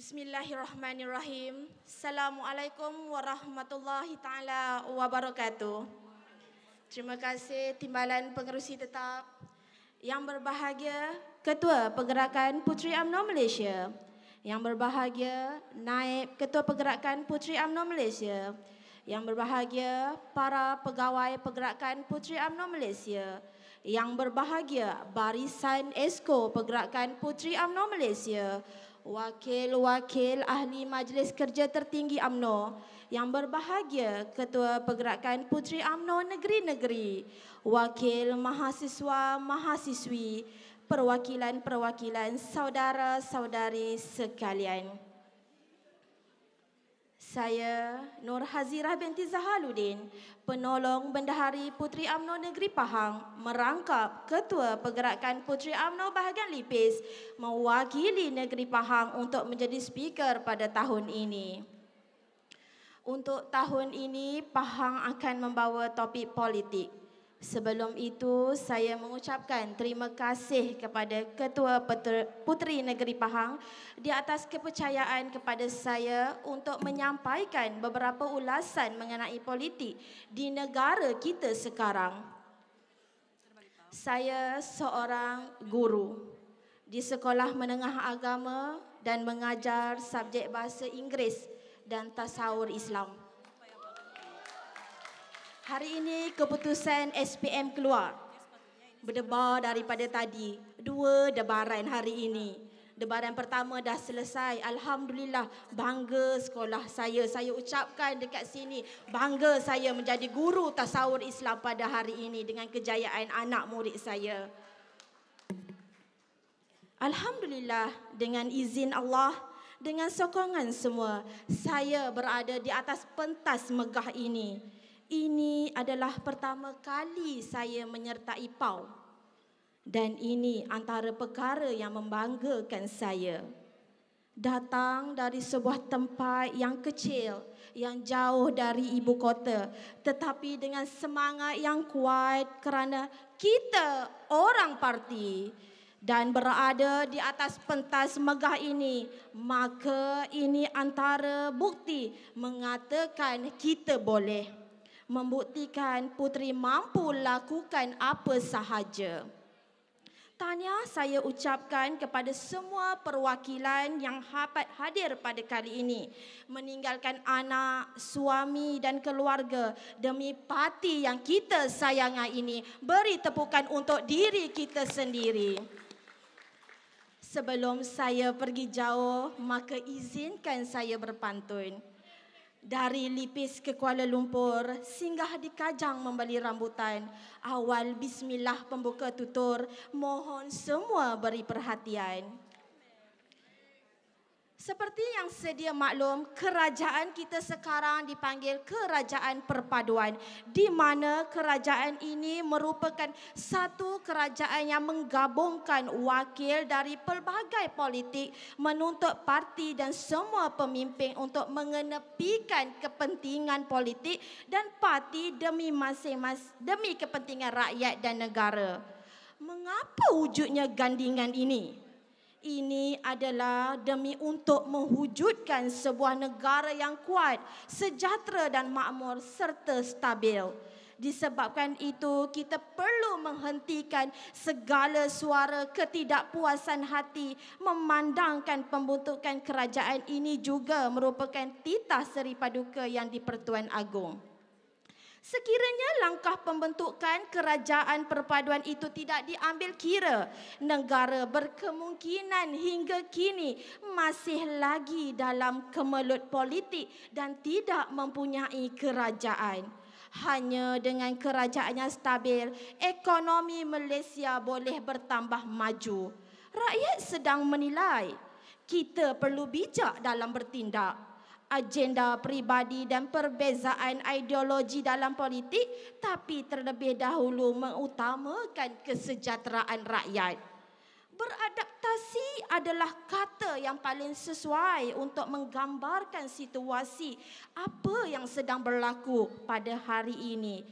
Bismillahirrahmanirrahim. Assalamualaikum warahmatullahi taala wabarakatuh. Terima kasih Timbalan Pengerusi Tetap yang berbahagia Ketua Pergerakan Puteri Amno Malaysia, yang berbahagia Naib Ketua Pergerakan Puteri Amno Malaysia, yang berbahagia para pegawai Pergerakan Puteri Amno Malaysia, yang berbahagia Barisan Esko Pergerakan Puteri Amno Malaysia, wakil-wakil ahli Majlis Kerja Tertinggi AMNO yang berbahagia Ketua Pergerakan Puteri AMNO Negeri-Negeri, wakil mahasiswa-mahasiswi, perwakilan-perwakilan saudara-saudari sekalian. Saya Nur Hazirah binti Zahaluddin, penolong bendahari Puteri UMNO Negeri Pahang, merangkap Ketua Pergerakan Puteri UMNO Bahagian Lipis mewakili Negeri Pahang untuk menjadi speaker pada tahun ini. Untuk tahun ini, Pahang akan membawa topik politik. Sebelum itu, saya mengucapkan terima kasih kepada Ketua Puteri Negeri Pahang di atas kepercayaan kepada saya untuk menyampaikan beberapa ulasan mengenai politik di negara kita sekarang. Saya seorang guru di sekolah menengah agama dan mengajar subjek bahasa Inggeris dan tasawur Islam. Hari ini keputusan SPM keluar. Berdebar daripada tadi. Dua debaran hari ini. Debaran pertama dah selesai. Alhamdulillah bangga sekolah saya. Saya ucapkan dekat sini bangga saya menjadi guru tasawur Islam pada hari ini dengan kejayaan anak murid saya. Alhamdulillah dengan izin Allah dengan sokongan semua saya berada di atas pentas megah ini ini adalah pertama kali saya menyertai PAU dan ini antara perkara yang membanggakan saya. Datang dari sebuah tempat yang kecil, yang jauh dari ibu kota tetapi dengan semangat yang kuat kerana kita orang parti dan berada di atas pentas megah ini maka ini antara bukti mengatakan kita boleh membuktikan puteri mampu lakukan apa sahaja. Tanya saya ucapkan kepada semua perwakilan yang dapat hadir pada kali ini. Meninggalkan anak, suami dan keluarga demi parti yang kita sayangi ini. Beri tepukan untuk diri kita sendiri. Sebelum saya pergi jauh, maka izinkan saya berpantun. Dari lipis ke Kuala Lumpur, singgah di Kajang membeli rambutan. Awal bismillah pembuka tutur, mohon semua beri perhatian. Seperti yang sedia maklum, kerajaan kita sekarang dipanggil kerajaan perpaduan. Di mana kerajaan ini merupakan satu kerajaan yang menggabungkan wakil dari pelbagai politik menuntut parti dan semua pemimpin untuk mengenepikan kepentingan politik dan parti demi masing-masing demi kepentingan rakyat dan negara. Mengapa wujudnya gandingan ini? ini adalah demi untuk mewujudkan sebuah negara yang kuat, sejahtera dan makmur serta stabil. Disebabkan itu, kita perlu menghentikan segala suara ketidakpuasan hati memandangkan pembentukan kerajaan ini juga merupakan titah seri paduka yang di Pertuan Agong. Sekiranya langkah pembentukan kerajaan perpaduan itu tidak diambil kira, negara berkemungkinan hingga kini masih lagi dalam kemelut politik dan tidak mempunyai kerajaan. Hanya dengan kerajaan yang stabil, ekonomi Malaysia boleh bertambah maju. Rakyat sedang menilai, kita perlu bijak dalam bertindak agenda peribadi dan perbezaan ideologi dalam politik tapi terlebih dahulu mengutamakan kesejahteraan rakyat. Beradaptasi adalah kata yang paling sesuai untuk menggambarkan situasi apa yang sedang berlaku pada hari ini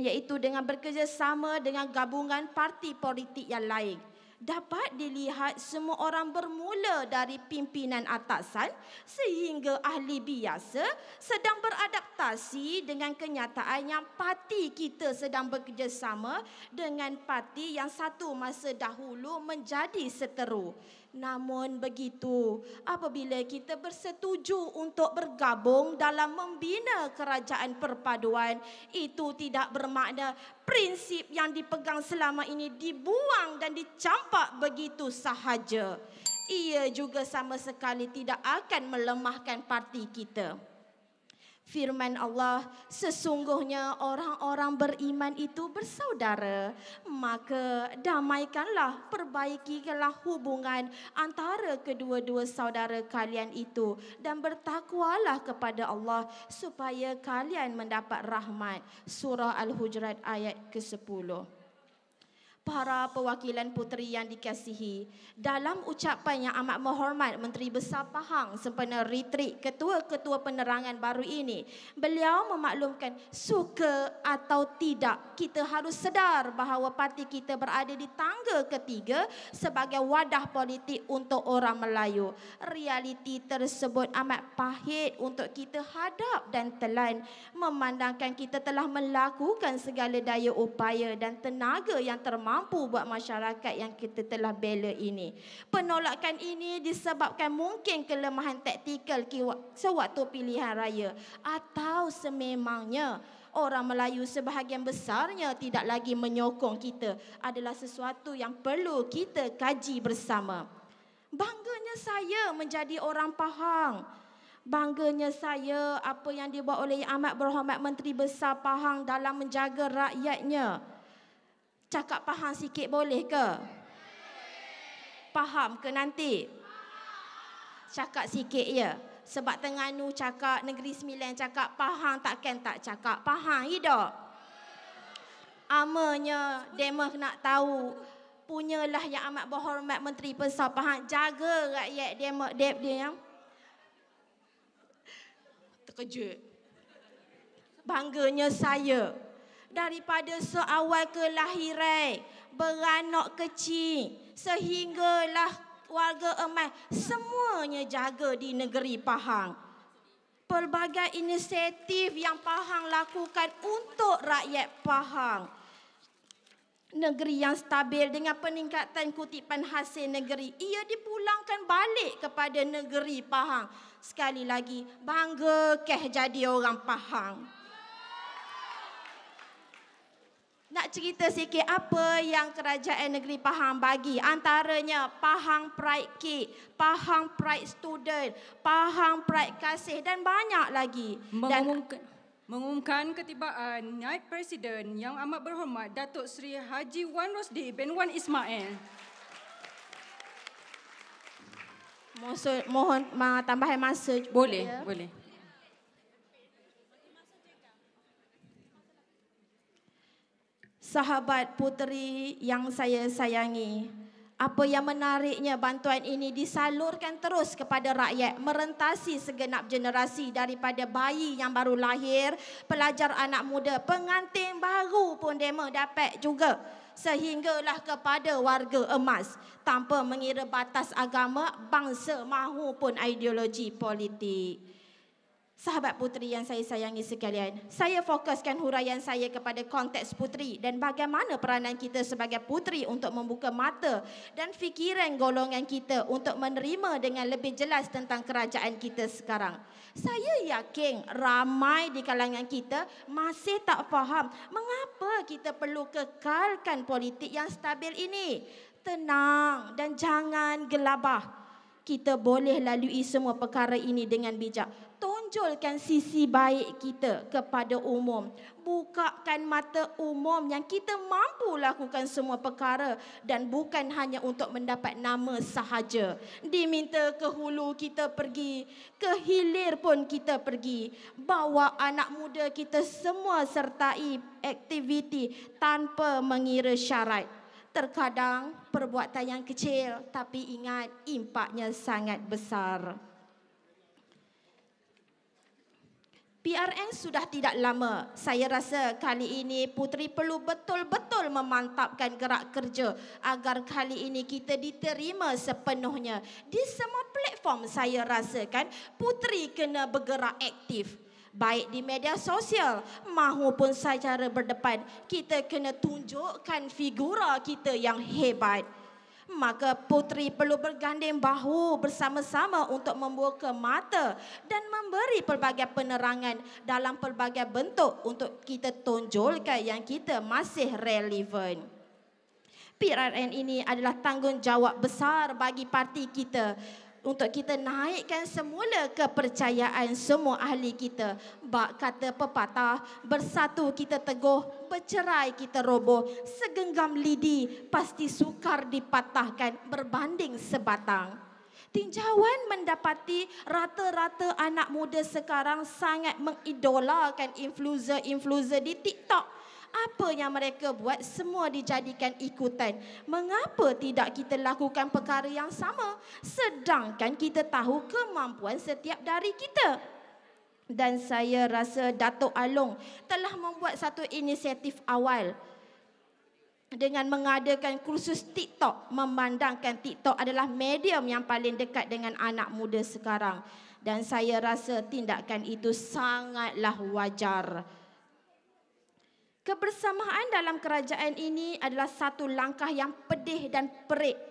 iaitu dengan bekerjasama dengan gabungan parti politik yang lain dapat dilihat semua orang bermula dari pimpinan atasan sehingga ahli biasa sedang beradaptasi dengan kenyataan yang parti kita sedang bekerjasama dengan parti yang satu masa dahulu menjadi seteru. Namun begitu, apabila kita bersetuju untuk bergabung dalam membina kerajaan perpaduan, itu tidak bermakna prinsip yang dipegang selama ini dibuang dan dicampak begitu sahaja. Ia juga sama sekali tidak akan melemahkan parti kita. Firman Allah, sesungguhnya orang-orang beriman itu bersaudara. Maka damaikanlah, perbaikilah hubungan antara kedua-dua saudara kalian itu. Dan bertakwalah kepada Allah supaya kalian mendapat rahmat. Surah Al-Hujurat ayat ke-10. Para perwakilan puteri yang dikasihi, dalam ucapan yang amat menghormat Menteri Besar Pahang sempena retreat ketua-ketua penerangan baru ini, beliau memaklumkan suka atau tidak kita harus sedar bahawa parti kita berada di tangga ketiga sebagai wadah politik untuk orang Melayu. Realiti tersebut amat pahit untuk kita hadap dan telan memandangkan kita telah melakukan segala daya upaya dan tenaga yang termasuk mampu buat masyarakat yang kita telah bela ini. Penolakan ini disebabkan mungkin kelemahan taktikal sewaktu pilihan raya atau sememangnya orang Melayu sebahagian besarnya tidak lagi menyokong kita adalah sesuatu yang perlu kita kaji bersama. Bangganya saya menjadi orang Pahang. Bangganya saya apa yang dibuat oleh yang amat Berhormat Menteri Besar Pahang dalam menjaga rakyatnya. Cakap faham sikit boleh ke? Faham ke nanti? Cakap sikit ya. Sebab tengah nu cakap, Negeri Sembilan cakap, faham tak ken tak cakap. Faham hidup. Ya Amanya demo nak tahu punyalah yang amat berhormat Menteri Besar Pahang jaga rakyat demo dep dia yang terkejut. Bangganya saya daripada seawal kelahiran beranak kecil sehinggalah warga emas semuanya jaga di negeri Pahang pelbagai inisiatif yang Pahang lakukan untuk rakyat Pahang negeri yang stabil dengan peningkatan kutipan hasil negeri ia dipulangkan balik kepada negeri Pahang sekali lagi bangga keh jadi orang Pahang Nak cerita sikit apa yang kerajaan negeri Pahang bagi. Antaranya Pahang Pride Kit, Pahang Pride Student, Pahang Pride Kasih dan banyak lagi. Mengumumkan, dan, mengumumkan ketibaan Naib Presiden yang amat berhormat Datuk Seri Haji Wan Rosdi bin Wan Ismail. Mohon, mohon tambahan masa. Boleh, ya. boleh. sahabat puteri yang saya sayangi. Apa yang menariknya bantuan ini disalurkan terus kepada rakyat merentasi segenap generasi daripada bayi yang baru lahir, pelajar anak muda, pengantin baru pun demo dapat juga sehinggalah kepada warga emas tanpa mengira batas agama, bangsa mahupun ideologi politik. Sahabat putri yang saya sayangi sekalian, saya fokuskan huraian saya kepada konteks putri dan bagaimana peranan kita sebagai putri untuk membuka mata dan fikiran golongan kita untuk menerima dengan lebih jelas tentang kerajaan kita sekarang. Saya yakin ramai di kalangan kita masih tak faham mengapa kita perlu kekalkan politik yang stabil ini. Tenang dan jangan gelabah. Kita boleh lalui semua perkara ini dengan bijak tunjulkan sisi baik kita kepada umum. Bukakan mata umum yang kita mampu lakukan semua perkara dan bukan hanya untuk mendapat nama sahaja. Diminta ke hulu kita pergi, ke hilir pun kita pergi. Bawa anak muda kita semua sertai aktiviti tanpa mengira syarat. Terkadang perbuatan yang kecil tapi ingat impaknya sangat besar. PRN sudah tidak lama. Saya rasa kali ini Puteri perlu betul-betul memantapkan gerak kerja agar kali ini kita diterima sepenuhnya. Di semua platform saya rasakan Puteri kena bergerak aktif. Baik di media sosial maupun secara berdepan, kita kena tunjukkan figura kita yang hebat. Maka Putri perlu berganding bahu bersama-sama untuk membuka mata dan memberi pelbagai penerangan dalam pelbagai bentuk untuk kita tonjolkan yang kita masih relevan. PRN ini adalah tanggungjawab besar bagi parti kita untuk kita naikkan semula kepercayaan semua ahli kita. Bak kata pepatah, bersatu kita teguh, bercerai kita roboh. Segenggam lidi pasti sukar dipatahkan berbanding sebatang. Tinjauan mendapati rata-rata anak muda sekarang sangat mengidolakan influencer-influencer di TikTok apa yang mereka buat semua dijadikan ikutan. Mengapa tidak kita lakukan perkara yang sama sedangkan kita tahu kemampuan setiap dari kita? Dan saya rasa Datuk Along telah membuat satu inisiatif awal dengan mengadakan kursus TikTok memandangkan TikTok adalah medium yang paling dekat dengan anak muda sekarang dan saya rasa tindakan itu sangatlah wajar. Kebersamaan dalam kerajaan ini adalah satu langkah yang pedih dan perik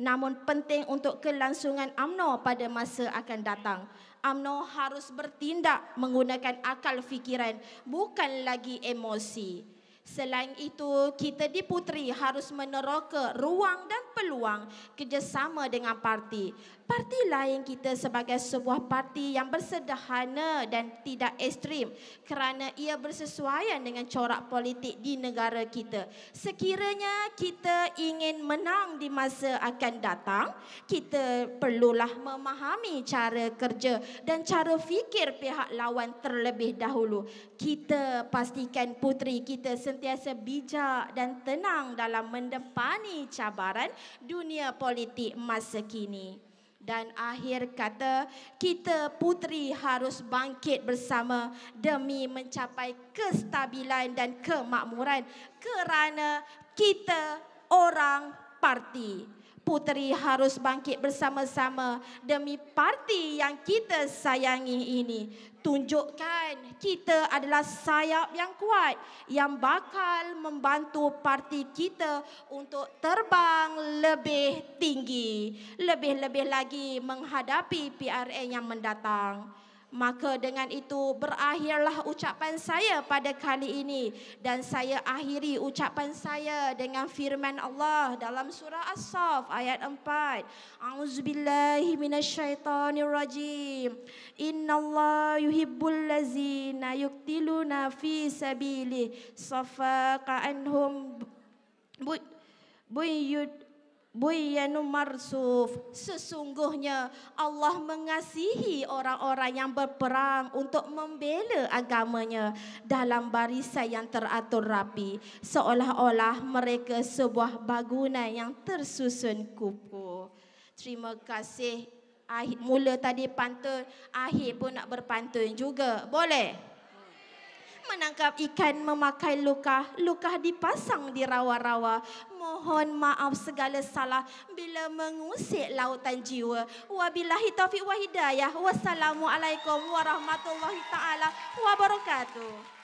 namun penting untuk kelangsungan AMNO pada masa akan datang. AMNO harus bertindak menggunakan akal fikiran bukan lagi emosi. Selain itu, kita di diputri harus meneroka ruang dan peluang kerjasama dengan parti. Parti lain kita sebagai sebuah parti yang bersederhana dan tidak ekstrim kerana ia bersesuaian dengan corak politik di negara kita. Sekiranya kita ingin menang di masa akan datang, kita perlulah memahami cara kerja dan cara fikir pihak lawan terlebih dahulu. Kita pastikan putri kita sentiasa bijak dan tenang dalam mendepani cabaran dunia politik masa kini. Dan akhir kata, kita putri harus bangkit bersama demi mencapai kestabilan dan kemakmuran kerana kita orang parti. Puteri harus bangkit bersama-sama demi parti yang kita sayangi ini. Tunjukkan kita adalah sayap yang kuat yang bakal membantu parti kita untuk terbang lebih tinggi. Lebih-lebih lagi menghadapi PRN yang mendatang. Maka dengan itu berakhirlah ucapan saya pada kali ini dan saya akhiri ucapan saya dengan firman Allah dalam surah As-Saff ayat 4. A'udzubillahi minasyaitonirrajim. Innallaha yuhibbul ladzina yuqtiluna fi sabilihi saffa ka'annahum buyut bu- Buyanu marsuf sesungguhnya Allah mengasihi orang-orang yang berperang untuk membela agamanya dalam barisan yang teratur rapi seolah-olah mereka sebuah bangunan yang tersusun kuku. Terima kasih. Akhir, mula tadi pantun, akhir pun nak berpantun juga. Boleh menangkap ikan memakai luka, luka dipasang di rawa-rawa. Mohon maaf segala salah bila mengusik lautan jiwa. Wabillahi taufiq wa hidayah. Wassalamualaikum warahmatullahi taala wabarakatuh.